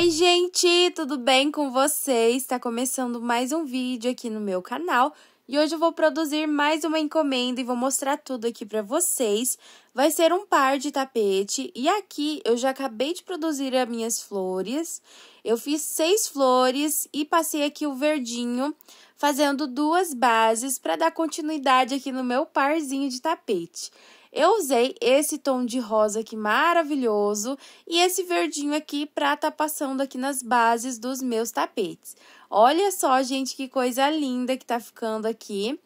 Oi, gente, tudo bem com vocês? Está começando mais um vídeo aqui no meu canal e hoje eu vou produzir mais uma encomenda e vou mostrar tudo aqui para vocês. Vai ser um par de tapete e aqui eu já acabei de produzir as minhas flores. Eu fiz seis flores e passei aqui o verdinho fazendo duas bases para dar continuidade aqui no meu parzinho de tapete. Eu usei esse tom de rosa aqui maravilhoso e esse verdinho aqui para tá passando aqui nas bases dos meus tapetes. Olha só, gente, que coisa linda que tá ficando aqui.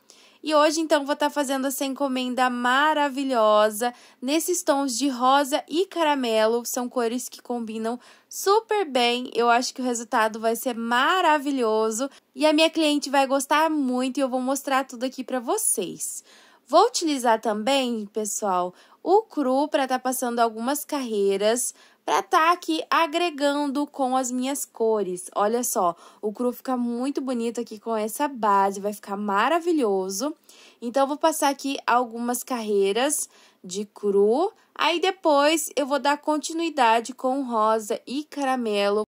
E hoje, então, vou estar tá fazendo essa encomenda maravilhosa nesses tons de rosa e caramelo. São cores que combinam super bem. Eu acho que o resultado vai ser maravilhoso. E a minha cliente vai gostar muito e eu vou mostrar tudo aqui para vocês. Vou utilizar também, pessoal, o cru para estar tá passando algumas carreiras, para estar tá aqui agregando com as minhas cores. Olha só, o cru fica muito bonito aqui com essa base, vai ficar maravilhoso. Então, vou passar aqui algumas carreiras de cru, aí depois eu vou dar continuidade com rosa e caramelo.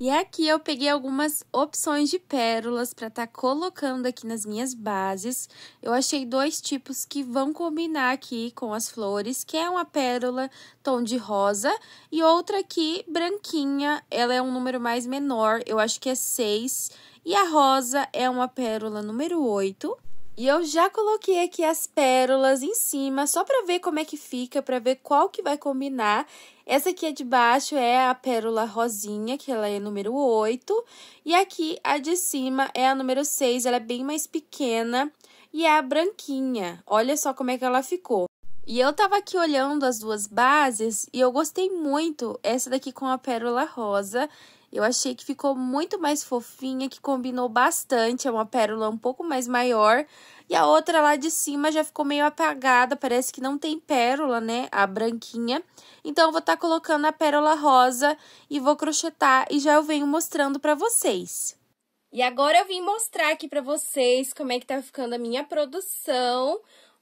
E aqui eu peguei algumas opções de pérolas para estar tá colocando aqui nas minhas bases. Eu achei dois tipos que vão combinar aqui com as flores, que é uma pérola tom de rosa e outra aqui branquinha, ela é um número mais menor, eu acho que é 6. E a rosa é uma pérola número 8. E eu já coloquei aqui as pérolas em cima, só pra ver como é que fica, pra ver qual que vai combinar. Essa aqui a é de baixo é a pérola rosinha, que ela é número 8. E aqui a de cima é a número 6, ela é bem mais pequena. E é a branquinha. Olha só como é que ela ficou. E eu tava aqui olhando as duas bases e eu gostei muito essa daqui com a pérola rosa eu achei que ficou muito mais fofinha, que combinou bastante. É uma pérola um pouco mais maior. E a outra lá de cima já ficou meio apagada, parece que não tem pérola, né? A branquinha. Então, eu vou estar tá colocando a pérola rosa e vou crochetar e já eu venho mostrando para vocês. E agora eu vim mostrar aqui para vocês como é que tá ficando a minha produção.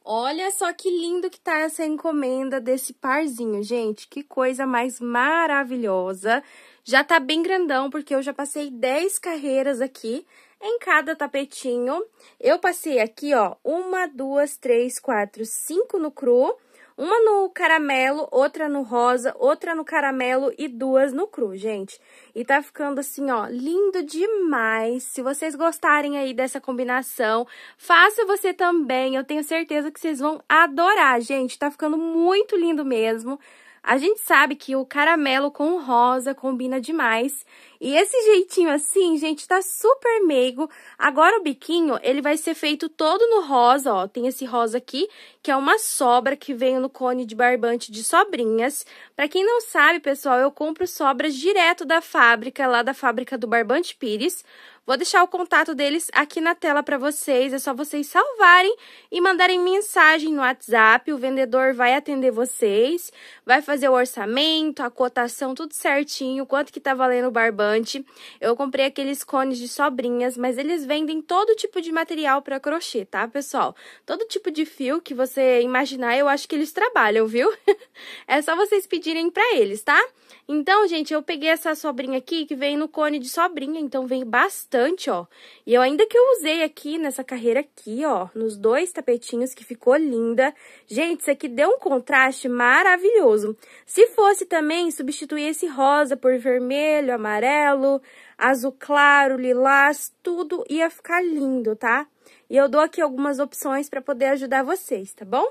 Olha só que lindo que tá essa encomenda desse parzinho, gente. Que coisa mais maravilhosa. Já tá bem grandão, porque eu já passei 10 carreiras aqui em cada tapetinho. Eu passei aqui, ó, uma, duas, três, quatro, cinco no cru uma no caramelo, outra no rosa, outra no caramelo e duas no cru, gente. E tá ficando assim, ó, lindo demais. Se vocês gostarem aí dessa combinação, faça você também. Eu tenho certeza que vocês vão adorar, gente. Tá ficando muito lindo mesmo. A gente sabe que o caramelo com o rosa combina demais. E esse jeitinho assim, gente, tá super meigo. Agora o biquinho, ele vai ser feito todo no rosa, ó. Tem esse rosa aqui que é uma sobra que veio no cone de barbante de sobrinhas. Para quem não sabe, pessoal, eu compro sobras direto da fábrica, lá da fábrica do Barbante Pires. Vou deixar o contato deles aqui na tela para vocês, é só vocês salvarem e mandarem mensagem no WhatsApp, o vendedor vai atender vocês, vai fazer o orçamento, a cotação, tudo certinho, quanto que tá valendo o barbante. Eu comprei aqueles cones de sobrinhas, mas eles vendem todo tipo de material para crochê, tá, pessoal? Todo tipo de fio que você você imaginar, eu acho que eles trabalham, viu? é só vocês pedirem para eles, tá? Então, gente, eu peguei essa sobrinha aqui que vem no cone de sobrinha, então vem bastante, ó. E eu ainda que eu usei aqui nessa carreira aqui, ó, nos dois tapetinhos que ficou linda. Gente, isso aqui deu um contraste maravilhoso. Se fosse também substituir esse rosa por vermelho, amarelo, azul claro, lilás, tudo ia ficar lindo, tá? E eu dou aqui algumas opções para poder ajudar vocês, tá bom?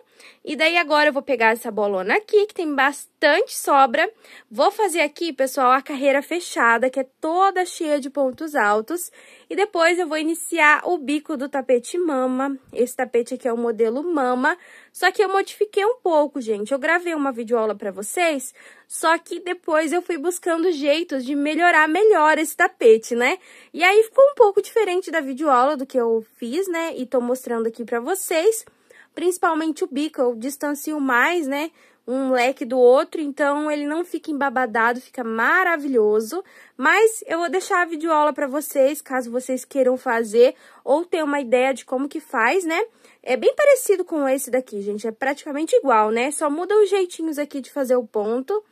E daí agora eu vou pegar essa bolona aqui, que tem bastante sobra. Vou fazer aqui, pessoal, a carreira fechada, que é toda cheia de pontos altos. E depois eu vou iniciar o bico do tapete mama. Esse tapete aqui é o modelo mama. Só que eu modifiquei um pouco, gente. Eu gravei uma videoaula para vocês, só que depois eu fui buscando jeitos de melhorar melhor esse tapete, né? E aí ficou um pouco diferente da videoaula do que eu fiz, né? E tô mostrando aqui para vocês. Principalmente o bico, eu distancio mais, né? um leque do outro, então ele não fica embabadado, fica maravilhoso. Mas eu vou deixar a videoaula para vocês, caso vocês queiram fazer ou ter uma ideia de como que faz, né? É bem parecido com esse daqui, gente, é praticamente igual, né? Só muda os jeitinhos aqui de fazer o ponto.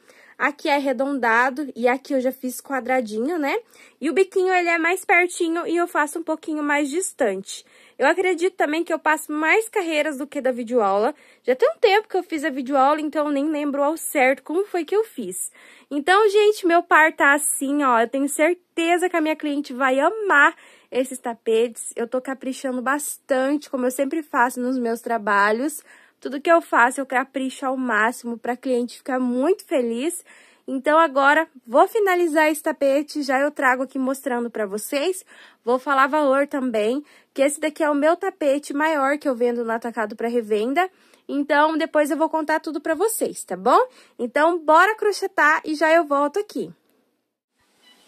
Aqui é arredondado e aqui eu já fiz quadradinho, né? E o biquinho, ele é mais pertinho e eu faço um pouquinho mais distante. Eu acredito também que eu passo mais carreiras do que da videoaula. Já tem um tempo que eu fiz a videoaula, então nem lembro ao certo como foi que eu fiz. Então, gente, meu par tá assim, ó. Eu tenho certeza que a minha cliente vai amar esses tapetes. Eu tô caprichando bastante, como eu sempre faço nos meus trabalhos. Tudo que eu faço eu capricho ao máximo para cliente ficar muito feliz. Então agora vou finalizar esse tapete, já eu trago aqui mostrando para vocês. Vou falar valor também, que esse daqui é o meu tapete maior que eu vendo no atacado para revenda. Então depois eu vou contar tudo para vocês, tá bom? Então bora crochetar e já eu volto aqui.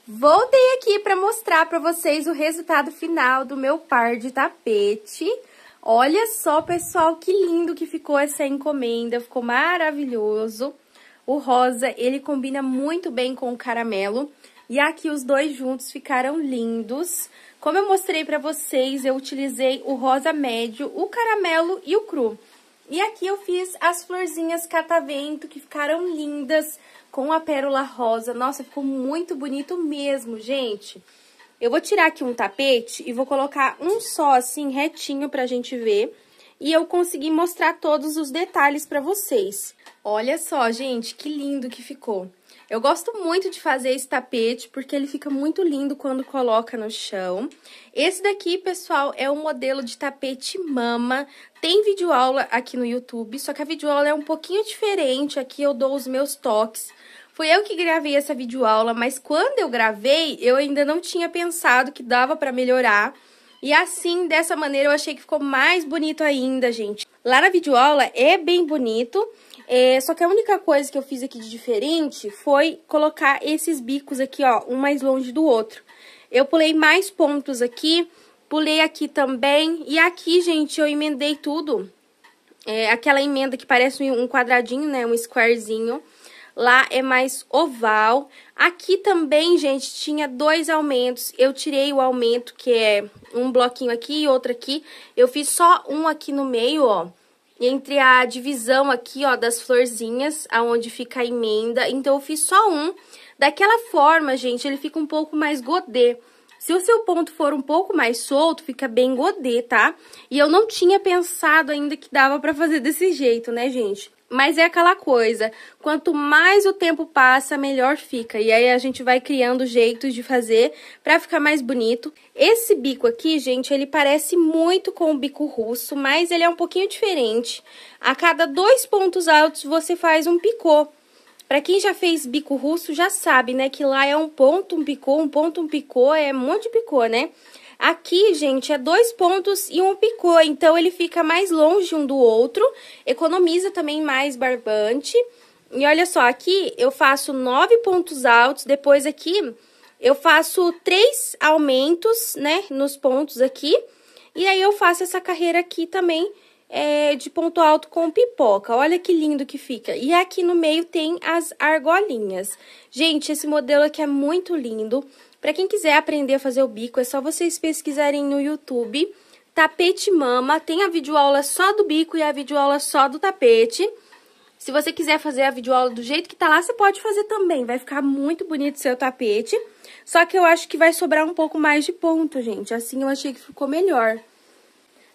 Voltei aqui para mostrar para vocês o resultado final do meu par de tapete. Olha só, pessoal, que lindo que ficou essa encomenda, ficou maravilhoso. O rosa, ele combina muito bem com o caramelo. E aqui os dois juntos ficaram lindos. Como eu mostrei pra vocês, eu utilizei o rosa médio, o caramelo e o cru. E aqui eu fiz as florzinhas catavento, que ficaram lindas, com a pérola rosa. Nossa, ficou muito bonito mesmo, gente. Gente. Eu vou tirar aqui um tapete e vou colocar um só, assim, retinho pra gente ver. E eu consegui mostrar todos os detalhes pra vocês. Olha só, gente, que lindo que ficou. Eu gosto muito de fazer esse tapete, porque ele fica muito lindo quando coloca no chão. Esse daqui, pessoal, é um modelo de tapete mama. Tem videoaula aqui no YouTube, só que a videoaula é um pouquinho diferente. Aqui eu dou os meus toques Fui eu que gravei essa videoaula, mas quando eu gravei, eu ainda não tinha pensado que dava para melhorar. E assim, dessa maneira, eu achei que ficou mais bonito ainda, gente. Lá na videoaula é bem bonito, é, só que a única coisa que eu fiz aqui de diferente foi colocar esses bicos aqui, ó, um mais longe do outro. Eu pulei mais pontos aqui, pulei aqui também, e aqui, gente, eu emendei tudo. É, aquela emenda que parece um quadradinho, né, um squarezinho lá é mais oval. Aqui também, gente, tinha dois aumentos. Eu tirei o aumento, que é um bloquinho aqui e outro aqui. Eu fiz só um aqui no meio, ó. Entre a divisão aqui, ó, das florzinhas, aonde fica a emenda. Então, eu fiz só um. Daquela forma, gente, ele fica um pouco mais godê. Se o seu ponto for um pouco mais solto, fica bem godê, tá? E eu não tinha pensado ainda que dava pra fazer desse jeito, né, gente? Mas é aquela coisa, quanto mais o tempo passa, melhor fica. E aí a gente vai criando jeitos de fazer para ficar mais bonito. Esse bico aqui, gente, ele parece muito com o bico russo, mas ele é um pouquinho diferente. A cada dois pontos altos você faz um picô. Para quem já fez bico russo, já sabe, né, que lá é um ponto, um picô, um ponto, um picô, é um monte de picô, né? Aqui, gente, é dois pontos e um picô, então ele fica mais longe um do outro, economiza também mais barbante. E olha só, aqui eu faço nove pontos altos, depois aqui eu faço três aumentos, né, nos pontos aqui. E aí eu faço essa carreira aqui também é, de ponto alto com pipoca. Olha que lindo que fica. E aqui no meio tem as argolinhas. Gente, esse modelo aqui é muito lindo. Para quem quiser aprender a fazer o bico, é só vocês pesquisarem no YouTube tapete mama, tem a videoaula só do bico e a videoaula só do tapete. Se você quiser fazer a videoaula do jeito que tá lá, você pode fazer também. Vai ficar muito bonito seu tapete. Só que eu acho que vai sobrar um pouco mais de ponto, gente. Assim eu achei que ficou melhor.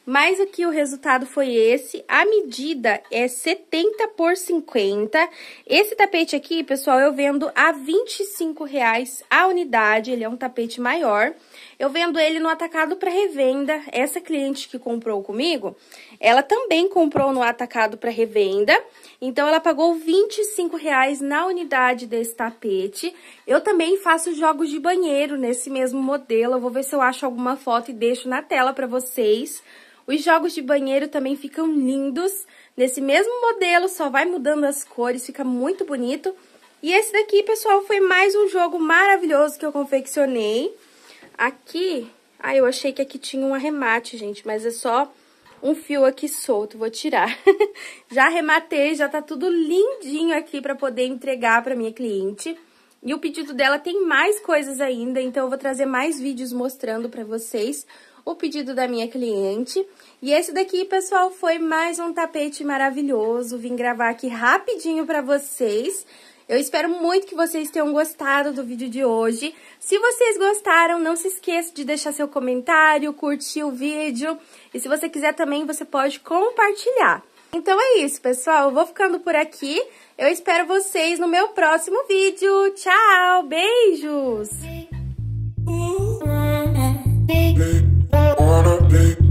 Mas aqui o resultado foi esse. A medida é 70 por 50. Esse tapete aqui, pessoal, eu vendo a 25 reais a unidade. Ele é um tapete maior. Eu vendo ele no atacado para revenda. Essa cliente que comprou comigo, ela também comprou no atacado para revenda. Então, ela pagou 25 reais na unidade desse tapete. Eu também faço jogos de banheiro nesse mesmo modelo. Eu vou ver se eu acho alguma foto e deixo na tela para vocês. Os jogos de banheiro também ficam lindos, nesse mesmo modelo, só vai mudando as cores, fica muito bonito. E esse daqui, pessoal, foi mais um jogo maravilhoso que eu confeccionei. Aqui, ah, eu achei que aqui tinha um arremate, gente, mas é só um fio aqui solto, vou tirar. já arrematei, já tá tudo lindinho aqui pra poder entregar pra minha cliente. E o pedido dela tem mais coisas ainda, então eu vou trazer mais vídeos mostrando pra vocês o pedido da minha cliente. E esse daqui, pessoal, foi mais um tapete maravilhoso. Vim gravar aqui rapidinho para vocês. Eu espero muito que vocês tenham gostado do vídeo de hoje. Se vocês gostaram, não se esqueça de deixar seu comentário, curtir o vídeo. E se você quiser também, você pode compartilhar. Então é isso, pessoal. Eu vou ficando por aqui. Eu espero vocês no meu próximo vídeo. Tchau! Beijos! big